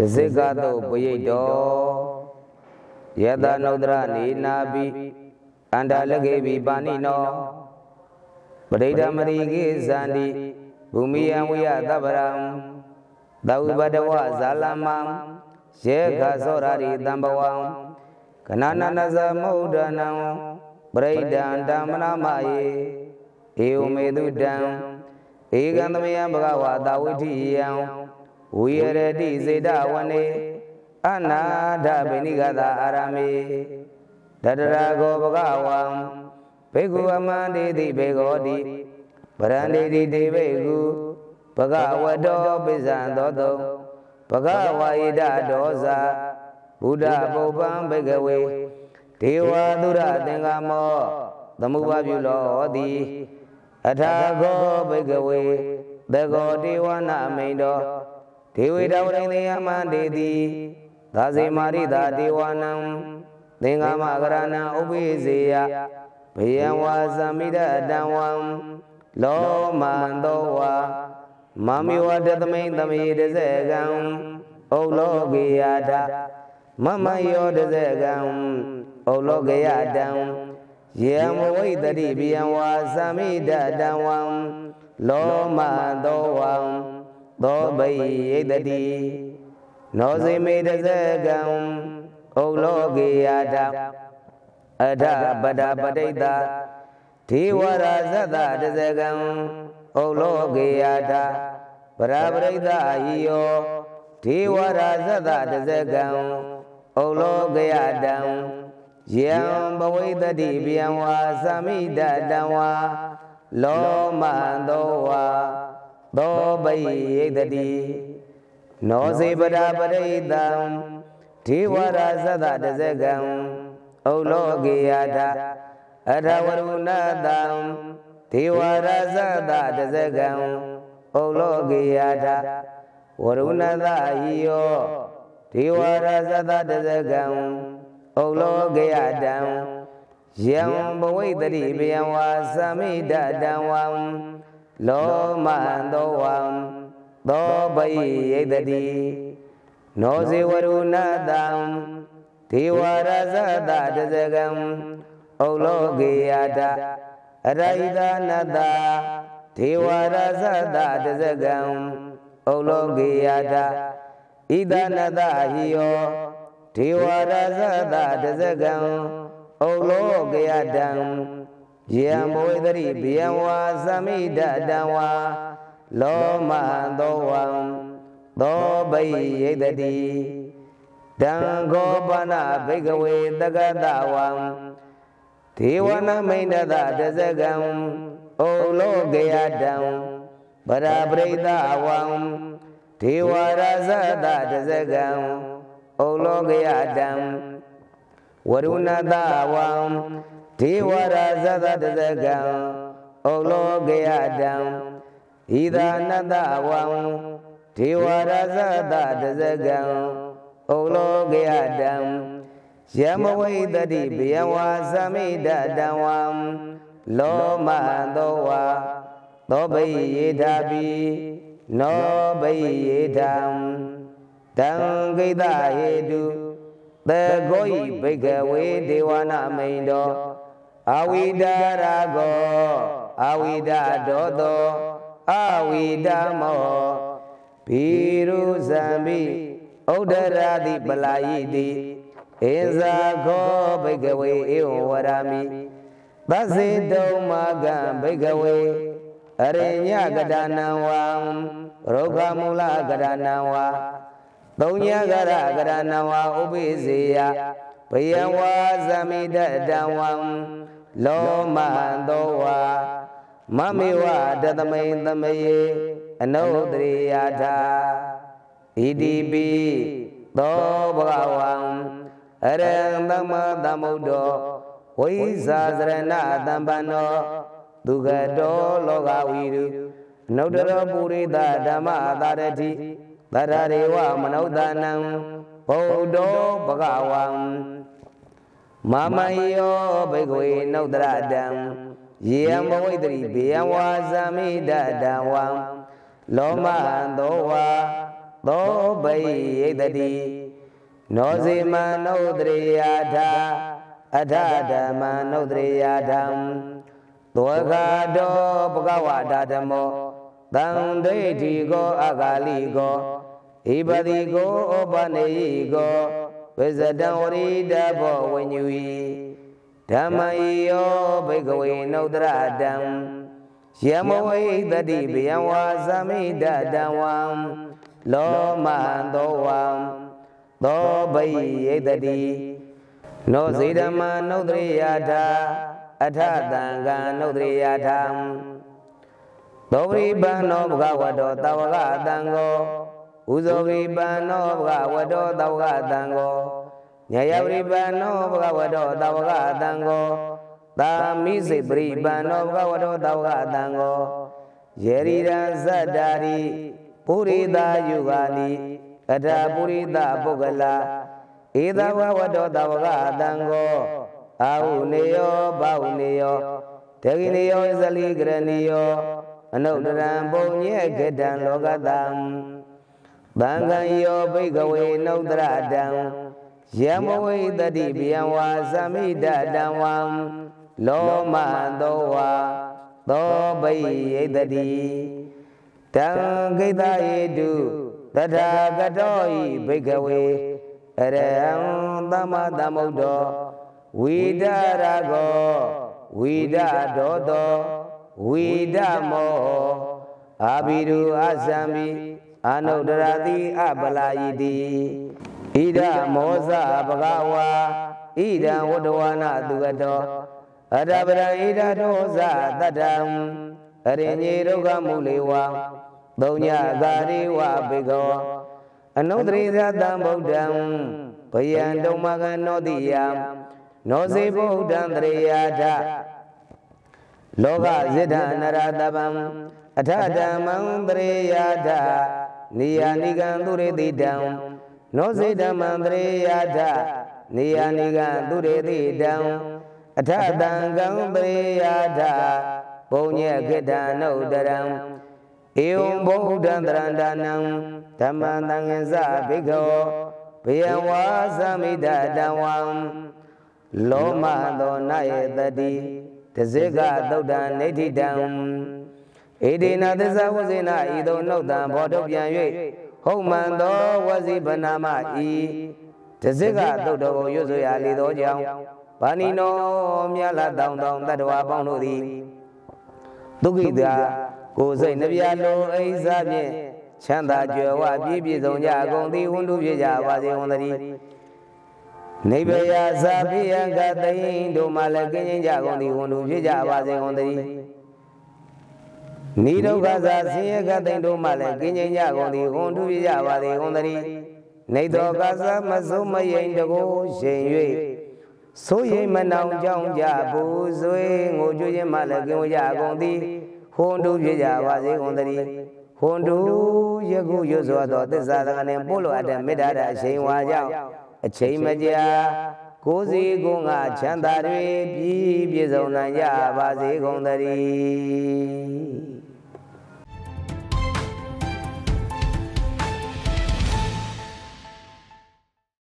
တဇိကတုပယိတောယတနုဒရနေနာပိအန္တလကေပိပါဏိနောပရိဒမရိကိဇန္တိဘူမိယံဝိယသဗ္ဗရံသဝိဘဒဝဇာလမံယေခသောရာရိတံဘဝံကနနနသမုဒ္ဒနံပရိဒံဓမ္မနာမယေဧဝမေတုတံဧကံသမယံဘဂဝါတာဝိထိယံဝိရတိစေတဝနေအနာဒဗိနိကတာအာရမေတတရာကောဘဂဝံဘေကုအမန္တိတိဘေဂောတိပရန္တိတိဒေဝေကုဘဂဝတောပိဇံသောတုံဘဂဝါယိတဒောဇာဘုဒ္ဓပုပ္ပံဘေကဝေဒေဝသုရသင်္ကမောသမုပ္ပါပြုလောဟောတိအထာဂောဘေကဝေသဂောဒေဝနာမိန်တော်ဒေဝေတဝရိသေယမတေတိသာဇေမာရိတာဒေဝနံသင်္ဃမကရဏံဥပိစေယဘေယဝါသမိတတံဝံလောမန္တောဝါမမေဝတသမိန်သမေတဇေကံဩလောကေယတာမမယောတဇေကံဩလောကေယတံယေမဝိတတိဘိယဝါသမိတတံဝံလောမန္တောဝံသောဘိယိတတိနောဇိမေတဇကံဩလောကေယတာအထပဒပတိတဒေဝရာဇတတဇကံဩလောကေယတာပရပရိသဟိယောဒေဝရာဇတတဇကံဩလောကေယတံယံဘဝိတတိဗျံဝါသမိတတံဝါလောမန္တောဝါသောပိယိတတိနောစေပရာပရိတံဒေဝရာသတတဇကံဩလောကေယတာအထဝရုဏတံဒေဝရာသတတဇကံဩလောကေယတာဝရုဏသဟိယောဒေဝရာသတတဇကံဩလောကေယတံယံဘဝိတ္တိဘယံဝါသမိတတံဝံလောမအန္တောဝံသောပိယိတတိနောဇေဝရုဏတံဒေဝရဇတတဇကံဩလောကေယတအရိဒနတဒေဝရဇတတဇကံဩလောကေယတဣဒနတဟိယောဒေဝရဇတတဇကံဩလောကေယတံယေယံဘဝေတရိဘေယံဝါသမိဒတံဝါလောမသောဝံသောဘိယိတတိတံခောပနဘိကဝေတကတဝံဒေဝနမိန္ဒတတဇကံဩလောကယတံပရပရိသဝံဒေဝရဇတတဇကံဩလောကယတံဝရုဏတဝံဒေဝရာဇသတဇကံဩလောကယတံဣဒာနတဝံဒေဝရာဇသတဇကံဩလောကယတံယမဝိတတိဘယဝါသမိတတံဝံလောမသောဝါသောဘိယေတာပိနောဘိယေတံတံဂိတဟေတုသကောဤဘိကဝေဒေဝနာမိန်တော် awidarago awidadodo awidamo piruzambi odaradi balayidi inzago bigawe iwarami bazidomaga bigawe arinya gadanawa rogamula gadanawa bonya gara gadanawa ubiziya payawa zamidadawam လောမသောဝါမမေဝတသမိန်သမယေအနုတ္တရိယာထာဣတိပိသောဘဂဝံအရဟံသမ္မာသမ္ဗုဒ္ဓောဝိဇာစရဏသမ္ပန္နောဒုက္ခတောလောကဝီရုအနုတ္တရောပုရိသဓမ္မသာရတိသရရေဝမနုဿာနံဘုဒ္ဓောဘဂဝံမာမံယောဘိကဝေနုတ္တရတံယေယံဘဝိတ္တိဘေယံဝါဇာမိတတံဝံလောမဟံသောဝါသောဘိယိတတိနောဇိမံနုတ္တရိယာထအထဓမ္မနုတ္တရိယာထံသောခာတောဘဂဝတာဓမ္မောတံဒိဋ္ဌိကောအဂါလိကောဣပတိကောဩပနေယိကောဝိဇတံဝရိတဘောဝညူယီဓမ္မယေယောဘိကဝေနုတ္တရတံယမဝိတတိဗယံဝါသမိတတံဝံလောမန္တောဝံသောဘိယေတတိနောဇေဓမ္မနုတ္တရိယာထာအထတံကံနုတ္တရိယာထာသောပရိပန္နောဘဂဝတောတဝကတံကိုဥဇောဝိပန္နောဘဂဝတောတဝကတံကိုညယဝိပန္နောဘဂဝတောတဝကတံကိုသာမိစေပရိပန္နောဘဂဝတောတဝကတံကိုယေရိရံဇတ္တာရိပုရိသယုဂာနိကထာပုရိသပုဂ္ဂလာဧသဝဝတောတဝကတံကိုအာဟုနေယောဘဟုနေယောဒေဂိနေယောဇလိကရဏီယောအနုတ္တရံပုံညေကတံလောကတံသံဃံယောဘိကဝေနုတ္တရတံယမဝိတတိဗျံဝါသမိတတံဝံလောမသောဝါသောဘိယိတတိတံဂိတယေတုတထာကတောဤဘိကဝေအရဟံသမ္မာသမ္ဗုဒ္ဓောဝိဒရကောဝိဒဒောတောဝိဒမောအာဘိရုအသံမိအနုတရတိအပလာယိတိဣဒမောဇဘဂဝါဣဒံဝတ္တဝနာသူကတောအတပရံဣဒဒောဇတတံအရိညေဒုက္ခမူလေဝံသုံညဂာရိဝဘေကောအနုတ္တရိသတံဗုဒ္ဓံဘယံတုံမကနောတိယံနောစေဗုဒ္ဓံတရေယာထလောကဇိဒ္ဓနရတပံအထဓမ္မံတရေယာထနေယာနိကံသူရေတိတံနောစေဓမ္မံတရေယာထနေယာနိကံသူရေတိတံအထတံကံတရေယာထပုံညေခေတံနုတရံဧဝံဗုဒ္ဓံတရန္တနံဓမ္မံသံဃဇဘိကဝဘေယဝါသမိတတဝံလောမသောနယေတတိတဇိကသုတ်တံနေဋ္ဌိတံဧတေနသစ္စာဝစေနဤသို့နှုတ်တံဘောတုပြန်၍ဟုတ်မှန်သောဝစီဗနာမဤတစ္ဆေကသုတ်တော်ကိုရွတ်ဆိုရလေသောကြောင့်ဗာဏီနောမြတ်လာတောင်းတောင်းတတဝါပေါင်းတို့သည်ဒုက္ခိတာကိုယ်စိတ်နှပြလုံးအိစဖြင့်ချမ်းသာကြွယ်ဝပြည့်ပြည့်စုံကြအကုန်သည်ဝန်တုပြည့်ကြပါစေဝန်တည်းနိဗ္ဗယာဇာပိယံကတိန်တို့မှလည်းကင်းကြကုန်သည်ဝန်တုပြည့်ကြပါစေဝန်တည်းနိဒုက္ခသာဆင်းရဲကတိန်တို့မှလည်းကင်းငြိမ်ကြကုန်သည်ဝန်ထုပြကြပါသည်ဝန်တည်းနေတော်ကစားမဆုံးမယိမ်တကိုရှင်၍ဆိုရိမ်မနောင်ကြောင်းကြဘူဆွေငိုကြွခြင်းမှလည်းကင်းဝကြကုန်သည်ဝန်ထုပြကြပါသည်ဝန်တည်းဟွန်တူယခုရွစွာသောသစ္စာသကနဲ့ပို့လိုအပ်တဲ့မေတ္တာဓာတ်အချိန်ဝါကြောင့်အချိန်မကြာကိုယ်စီကိုယ်ငါချမ်းသာတွေပြည့်ပြည့်စုံနိုင်ကြပါစေကုန်သတည်း